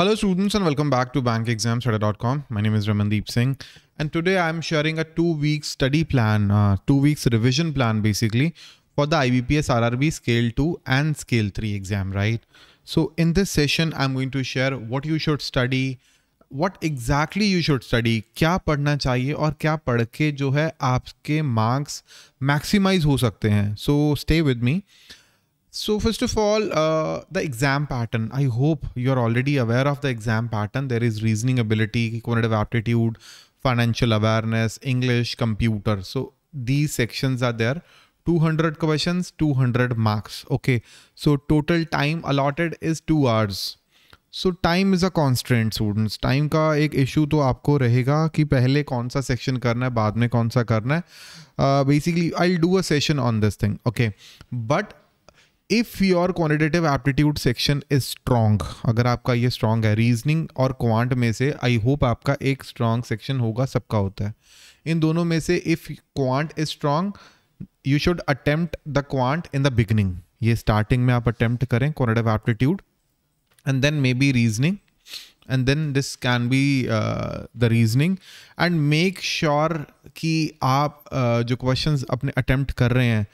Hello students and welcome back to bankexamstudy.com. My name is Ramandeep Singh and today I'm sharing a two weeks study plan, uh, two weeks revision plan basically for the IBPS RRB scale 2 and scale 3 exam, right? So in this session, I'm going to share what you should study, what exactly you should study, क्या पढ़ना चाहिए और क्या पढ़ के जो है आपके marks maximize हो सकते हैं. So stay with me. So first of all, uh, the exam pattern. I hope you are already aware of the exam pattern. There is reasoning ability, cognitive aptitude, financial awareness, English, computer. So these sections are there. 200 questions, 200 marks. Okay. So total time allotted is 2 hours. So time is a constant students time का एक issue तो आपको रहेगा कि पहले कौन सा section करना है बाद में कौन सा करना है basically I do a session on this thing okay but if your quantitative aptitude section is strong अगर आपका ये स्ट्रांग है रीजनिंग और क्वांट में से आई होप आपका एक स्ट्रांग सेक्शन होगा सबका होता है इन दोनों में से if quant is strong you should attempt the quant in the beginning ये स्टार्टिंग में आप अटेम्प्ट करें quantitative aptitude and then maybe reasoning and then this can be the reasoning and make sure कि आप uh, जो question अपने attempt कर रहे हैं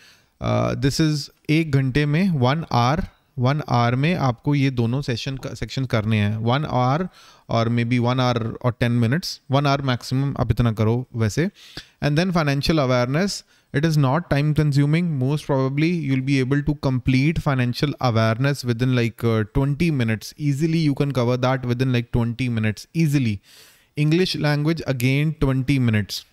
दिस uh, इज़ एक घंटे में वन आर वन आवर में आपको ये दोनों सेशन सेक्शन करने हैं वन आवर और मे बी वन आवर और ten minutes one hour maximum आप इतना करो वैसे and then financial awareness it is not time consuming most probably you will be able to complete financial awareness within like twenty minutes easily you can cover that within like twenty minutes easily English language again twenty minutes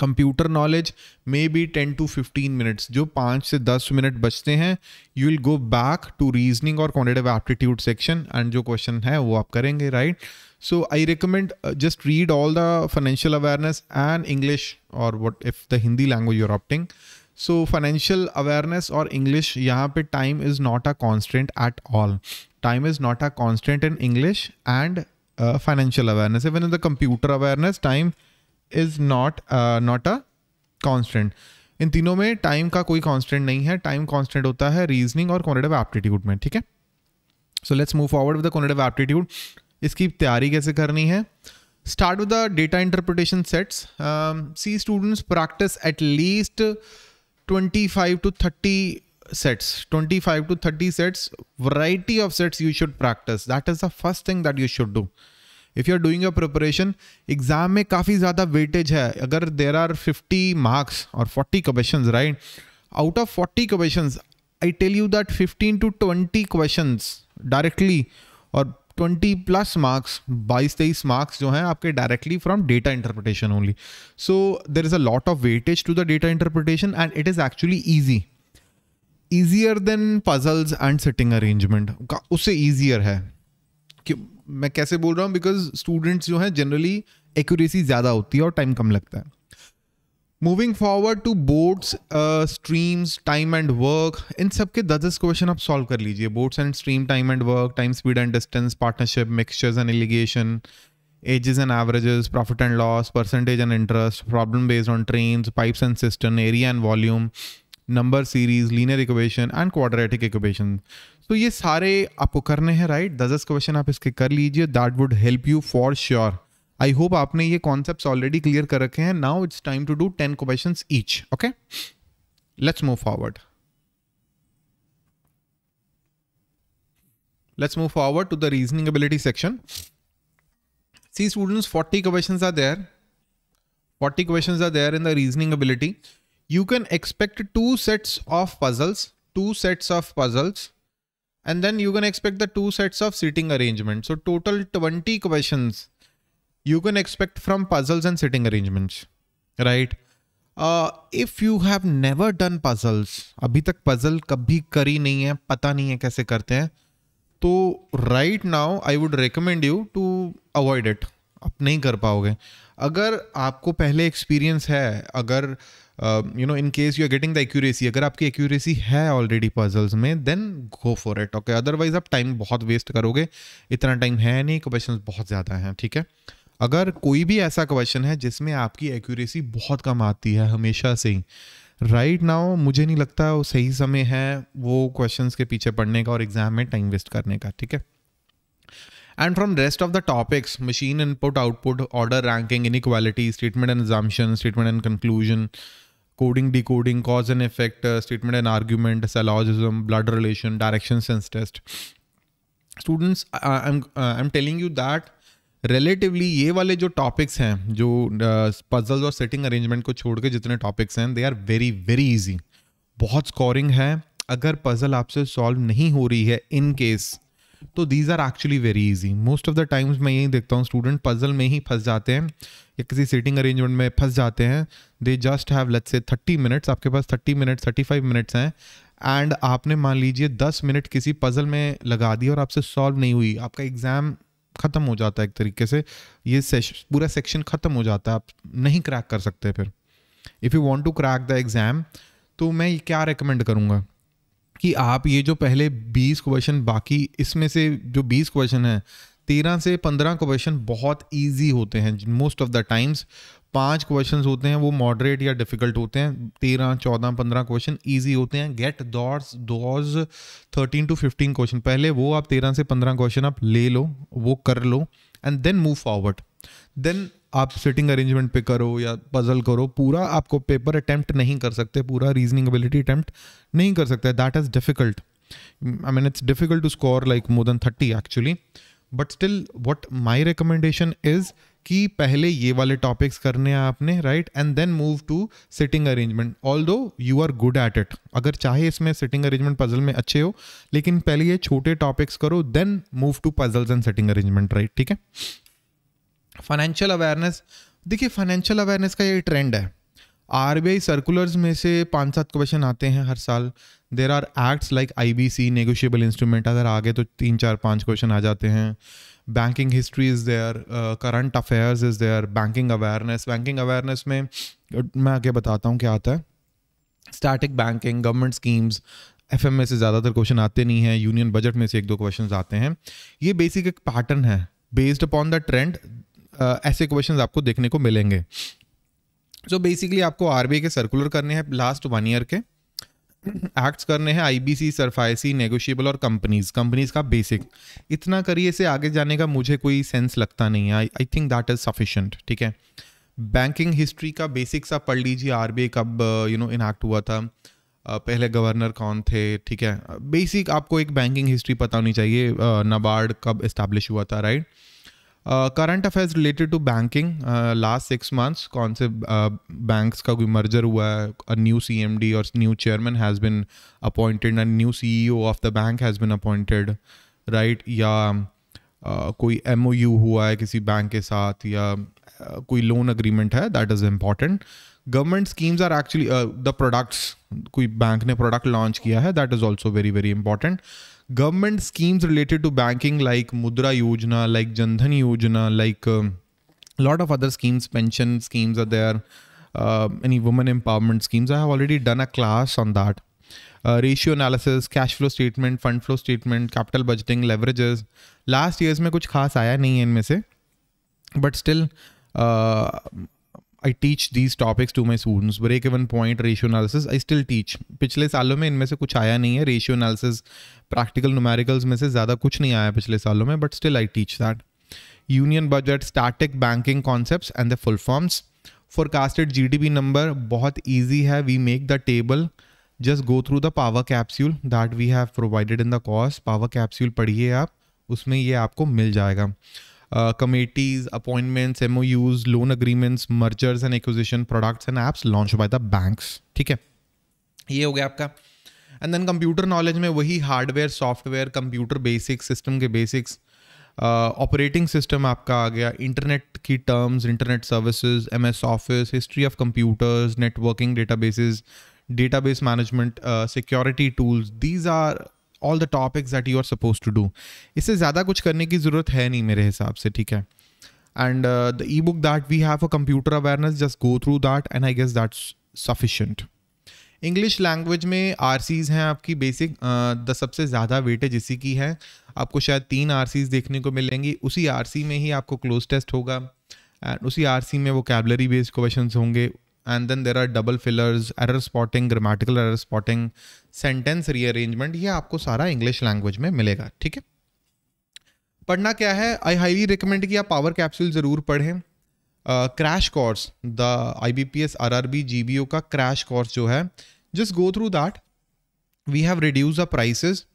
computer knowledge maybe ten to fifteen minutes जो पाँच से दस minute बचते हैं you will go back to reasoning और quantitative aptitude section and जो question है वो आप करेंगे right so I recommend just read all the financial awareness and English और what if the Hindi language you're opting so financial awareness और English यहाँ पे time is not a constant at all time is not a constant in English and financial awareness even in the computer awareness time is not not a constant in तीनों में time का कोई constant नहीं है time constant होता है reasoning और कॉनेटिव aptitude में ठीक है so let's move forward with the quantitative aptitude इसकी तैयारी कैसे करनी है start with the data interpretation sets see students practice at least twenty five to thirty twenty five to thirty sets variety of sets you should practice that is the first thing that you should do if you are doing your preparation exam में काफ़ी ज़्यादा weightage है अगर there are fifty marks और forty question right out of forty question I tell you that fifteen to twenty question directly और twenty plus marks बाईस तेईस marks जो हैं आपके directly from data interpretation only so there is a lot of weightage to the data interpretation and it is actually easy easier than puzzles and sitting arrangement उससे easier है मैं कैसे बोल रहा हूँ बिकॉज स्टूडेंट्स जो हैं जनरली एक्यूरेसी ज़्यादा होती है और टाइम कम लगता है moving forward to boats streams time and work इन सब के दस दस क्वेश्चन आप सॉल्व कर लीजिए boats and stream time and work time speed and distance partnership mixtures and alligation ages and averages profit and loss percentage and interest problem based on train pipes and cistern area and volume number series linear equation and quadratic equation तो ये सारे आपको करने हैं right दस दस question आप इसके कर लीजिए that would help you for sure I hope आपने ये कॉन्सेप्ट ऑलरेडी क्लियर कर रखे हैं now it's time to do ten question each okay let's move forward let's move forward to the reasoning ability section see students 40 questions are there 40 questions are there in the reasoning ability you can expect two sets of puzzles two sets of puzzles and then you can expect the two sets of sitting arrangements. So total 20 questions you can expect from puzzles and sitting arrangements, right? Uh, if you have never done puzzles, अभी तक puzzle कभी करी नहीं है पता नहीं है कैसे करते हैं तो right now I would recommend you to avoid it. आप नहीं कर पाओगे अगर आपको पहले experience है अगर uh, you know in case you are getting the accuracy अगर आपकी एक्यूरेसी है ऑलरेडी पजल्स में then go for it okay otherwise आप टाइम बहुत वेस्ट करोगे इतना टाइम है नहीं क्वेश्चन बहुत ज़्यादा हैं ठीक है अगर कोई भी ऐसा क्वेश्चन है जिसमें आपकी एक्यूरेसी बहुत कम आती है हमेशा से ही राइट right नाउ मुझे नहीं लगता वो सही समय है वो क्वेश्चंस के पीछे पढ़ने का और एग्जाम में टाइम वेस्ट करने का ठीक है and from rest of the topics machine input output order ranking inequality statement and examination statement and conclusion coding decoding cause and effect statement and argument syllogism blood relation direction sense test students I am I am telling you that relatively ये वाले जो topics हैं जो puzzles uh, और sitting arrangement को छोड़ के जितने टॉपिक्स हैं they are very very easy बहुत स्कोरिंग है अगर पजल आपसे सॉल्व नहीं हो रही है इन केस तो these are actually very easy most of the times मैं यही देखता हूँ स्टूडेंट पजल में ही फंस जाते हैं या किसी सीटिंग अरेंजमेंट में फंस जाते हैं they just have let's say thirty minutes आपके पास thirty minutes thirty five minutes हैं एंड आपने मान लीजिए दस मिनट किसी पजल में लगा दिया और आपसे सॉल्व नहीं हुई आपका एग्ज़ाम ख़त्म हो जाता है एक तरीके से ये पूरा सेक्शन ख़त्म हो जाता है आप नहीं क्रैक कर सकते फिर if you want to crack the exam तो मैं क्या रिकमेंड करूँगा कि आप ये जो पहले 20 क्वेश्चन बाकी इसमें से जो 20 क्वेश्चन हैं तेरह से पंद्रह क्वेश्चन बहुत ईजी होते हैं मोस्ट ऑफ द टाइम्स पांच क्वेश्चंस होते हैं वो मॉडरेट या डिफिकल्ट होते हैं तेरह चौदह पंद्रह क्वेश्चन इजी होते हैं get those those thirteen to fifteen question पहले वो आप तेरह से पंद्रह क्वेश्चन आप ले लो वो कर लो and then move forward then आप सिटिंग अरेंजमेंट पे करो या पजल करो पूरा आपको पेपर अटैम्प्ट नहीं कर सकते पूरा रीजनिंग एबिलिटी अटैम्प्ट नहीं कर सकते that is difficult I mean it's difficult to score like more than thirty actually but still what my recommendation is कि पहले ये वाले टॉपिक्स करने हैं आपने right and then move to sitting arrangement although you are good at it अगर चाहे इसमें सिटिंग अरेंजमेंट पजल में अच्छे हो लेकिन पहले ये छोटे टॉपिक्स करो then move to puzzles and sitting arrangement right ठीक है फाइनेंशियल अवेयरनेस देखिए फाइनेंशियल अवेयरनेस का ये ट्रेंड है आर सर्कुलर्स में से पाँच सात क्वेश्चन आते हैं हर साल there are acts like I B C negotiable instrument अगर आगे तो तीन चार पाँच क्वेश्चन आ जाते हैं banking history is there current affairs is there banking awareness banking awareness में मैं आगे बताता हूँ क्या आता है static banking government schemes F M में से ज़्यादातर क्वेश्चन आते नहीं हैं यूनियन बजट में से एक दो क्वेश्चन आते हैं ये बेसिक एक पैटर्न है बेस्ड अपॉन द ट्रेंड ऐसे क्वेश्चन आपको देखने को मिलेंगे सो so बेसिकली आपको आर के सर्कुलर करने हैं लास्ट वन ईयर के एक्ट्स करने हैं आईबीसी सरफाइसी नेगोशिएबल और कंपनीज कंपनीज का बेसिक इतना करिए से आगे जाने का मुझे कोई सेंस लगता नहीं है I think that is sufficient ठीक है बैंकिंग हिस्ट्री का बेसिक सा पढ़ लीजिए आरबीआई कब यू नो इनैक्ट हुआ था पहले गवर्नर कौन थे ठीक है बेसिक आपको एक बैंकिंग हिस्ट्री पता होनी चाहिए नबार्ड कब इस्टेब्लिश हुआ था right right? Current affairs related to banking last six months कौन से बैंक्स uh, का कोई मर्जर हुआ है न्यू सी एम डी और new chairman has been appointed and new C E O of the bank has been appointed right या uh, कोई M O U हुआ है किसी बैंक के साथ या uh, कोई लोन अग्रीमेंट है that is important government schemes are actually the products कोई बैंक ने प्रोडक्ट लॉन्च किया है that is also very very important government schemes related to banking like Mudra Yojana like Jan Dhan Yojana like lot of other schemes pension schemes are there any women empowerment schemes I have already done a class on that ratio analysis cash flow statement fund flow statement capital budgeting leverages last years में कुछ खास आया नहीं है इनमें से but still I teach these topics to my students break even point ratio analysis I still teach पिछले सालों में इनमें से कुछ आया नहीं है रेशियो एनालिसिस प्रैक्टिकल नुमेरिकल्स में से ज़्यादा कुछ नहीं आया पिछले सालों में but still I teach that union budget static banking concept and the full forms forecasted G D P number बहुत ईजी है we make the table just go through the power capsule that we have provided in the cost power capsule पढ़िए आप उसमें ये आपको मिल जाएगा Uh, committees, appointments, use loan agreements mergers and acquisition products and apps launch by the bank ठीक है ये हो गया आपका एंड देन कंप्यूटर नॉलेज में वही hardware software computer basics system के बेसिक्स ऑपरेटिंग सिस्टम आपका आ गया इंटरनेट की terms internet services S office history of computers networking data database management security tools these are all the topics that you are suppose to do इससे ज़्यादा कुछ करने की ज़रूरत है नहीं मेरे हिसाब से ठीक है and the e book that we have a computer awareness just go through that and I guess that's sufficient English language में आर हैं आपकी बेसिक द uh, सबसे ज़्यादा वेटेज इसी की है आपको शायद तीन आर देखने को मिलेंगी उसी आर में ही आपको क्लोज टेस्ट होगा एंड उसी आर में वो कैबलरी बेस्ड क्वेश्चन होंगे and then there are double fillers error spotting grammatical error spotting sentence rearrangement ये आपको सारा इंग्लिश लैंग्वेज में मिलेगा ठीक है पढ़ना क्या है आई हाईली रिकमेंड कि आप पावर कैप्सूल ज़रूर पढ़ें crash course the I B P S R R B G B O का क्रैश कोर्स जो है just go through that we have reduce the prices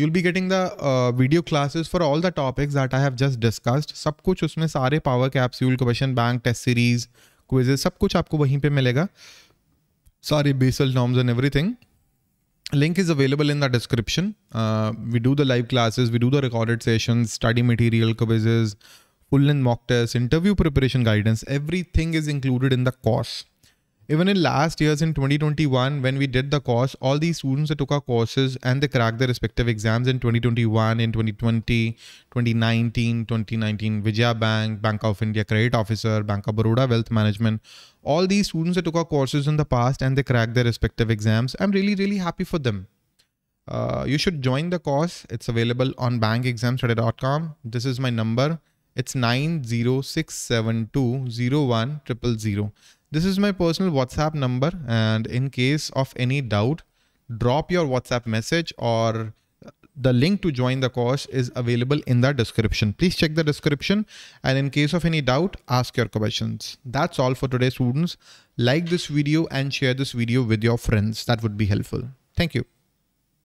you'll be getting the uh, video classes for all the topics that I have just discussed. सब कुछ उसमें सारे power capsule, question bank, test series, quizzes सब कुछ आपको वहीं पर मिलेगा सारे Basel norms and thing link is available in the description we do the live classes we do the recorded session study material quizzes full in mock test interview preparation guidance everything is included in the cost Even in last years in 2021, when we did the course, all these students that took our courses and they cracked their respective exams in 2021, in 2020, 2019, 2019, Vijaya Bank, Bank of India Credit Officer, Bank of Baroda Wealth Management. All these students that took our courses in the past and they cracked their respective exams. I'm really, really happy for them. Uh, you should join the course. It's available on bankexamstudy.com. This is my number. It's 90672 this is my personal WhatsApp number and in case of any doubt, drop your WhatsApp message or the link to join the course is available in the description. Please check the description and in case of any doubt, ask your questions. That's all for today students. Like this video and share this video with your friends. That would be helpful. Thank you.